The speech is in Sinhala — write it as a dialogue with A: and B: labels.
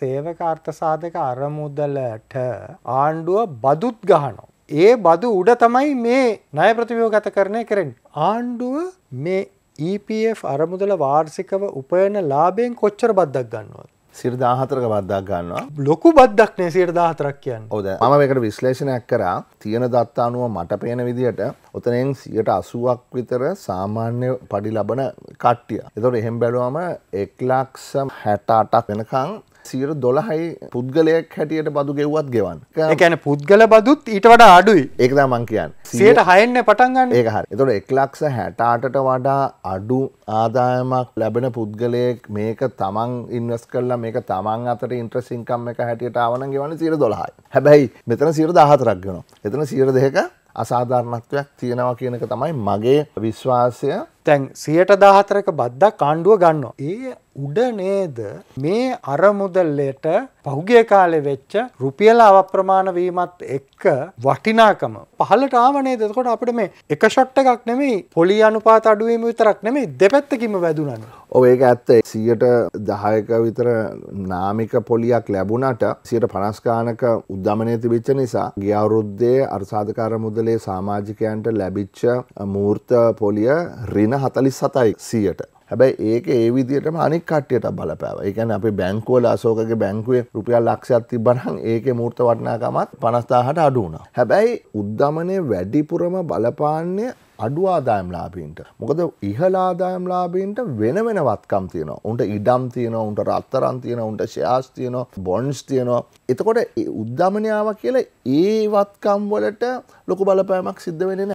A: සේවක අර්ථසාධක අරමුදලට ආණ්ඩුව බදුත් ගහනෝ. ඒ බදු උඩ තමයි මේ නය ප්‍රතිවෝගත කරණය කරෙන්. ආණ්ඩුව මේ EPF අරමුදල වාර්සිකව උපයන ලාබයෙන් කොච්චර බද්දක් ගන්නවද. සිර දාහතරක
B: බද්දක් ගන්නවා
A: ලොකු බද්දක්නේ සියට දාහතරක් කියන්න
B: ඔද ම එකට විශ්ලේෂණයක් කරා තියෙන දත්තා අනුව මට පේන විදිහට ඔතනෙන් සියට අසුවක් විතර සාමාන්‍ය පඩි ලබන කට්ටිය එතොට එහෙම් බැලුවම එක්ලක්ෂ හැට අටක් වෙනකං සීර දොළහයි පුද්ගලයක් හැටියට බදු ගෙව්වත් ගෙවන් ගැන පුද්ගල බදුත් ඊට වඩා අඩුයි ඒකදා මං කියන්න සියට
A: හයන්න පටන්ගන්න ඒ
B: හරි එතොට එක්ලක්ෂ හැටාටට වඩා අඩු ආදායමක් ලැබෙන පුද්ගලයෙක් මේක තමන් ඉන්වස් කරලා මේක තමන් අතට ඉන්ට්‍රසිංකම් එක හැටියට ආවන ගෙවන සීර දොළහයි හැබැයි මෙතන සීර දහතරක්ගෙන එතන සීර දෙක අසාධාරණත්වයක් තියෙනවා කියනක තමයි මගේ විශ්වාසය තැන් සියට දාහතරක බද්දා කාණ්ඩුව ගන්න. ඒ උඩ නේද මේ අරමුදල්ලට
A: පහුගේ කාලෙ වෙච්ච රුපියල අවප්‍රමාණ වීමත් එක්ක වටිනාකම පහලට ආවනේ දෙකොට අපිට මේ එක ෂොට්ට එකක් නෙමේ පොලි අනුපාත අඩුවීම විතරක් නෙමේ දෙපැත්තකිම වැදුනන්න
B: ඒක ඇත්ත සියට දහයක විතර නාමික පොලියක් ලැබුණට සියට පනස්කානක උද්ධමනය තිබිච්ච නිසා ගියවුරුද්දේ අර්සාධකාර මුදලේ සාමාජිකයන්ට ලැබිච්ච මූර්ත පොලිය රින හතලිස් සතයි සියට හැබැයි ඒක ඒ විදිටම අනික් කට්ටියට බලපෑව එකන අපි බැංකුවල අසෝකගේ බැංකුවේ රුපියල් ලක්ෂයක් තිබනහන් ඒක මූර්ත වටනාකමත් පනස්ථාහට අඩුවුණ. හැබැයි උද්ධමනය වැඩිපුරම බලපාන්නේ අඩු ආදායම්ලාබීන්ට මොකද ඉහල ආදායම්ලාබීන්ට වෙන වෙනවත්කම් තියෙන උන්ට ඉඩම් තියෙන උන්ට රත්තරන් තියෙන උන්ට ශයාස් තියන බොන්්ස් තියනවා එතකොට උද්ධමනාව කියලා ඒවත්කම් වලට ලොකු බලපෑමක් සිද්ධ වෙනෙන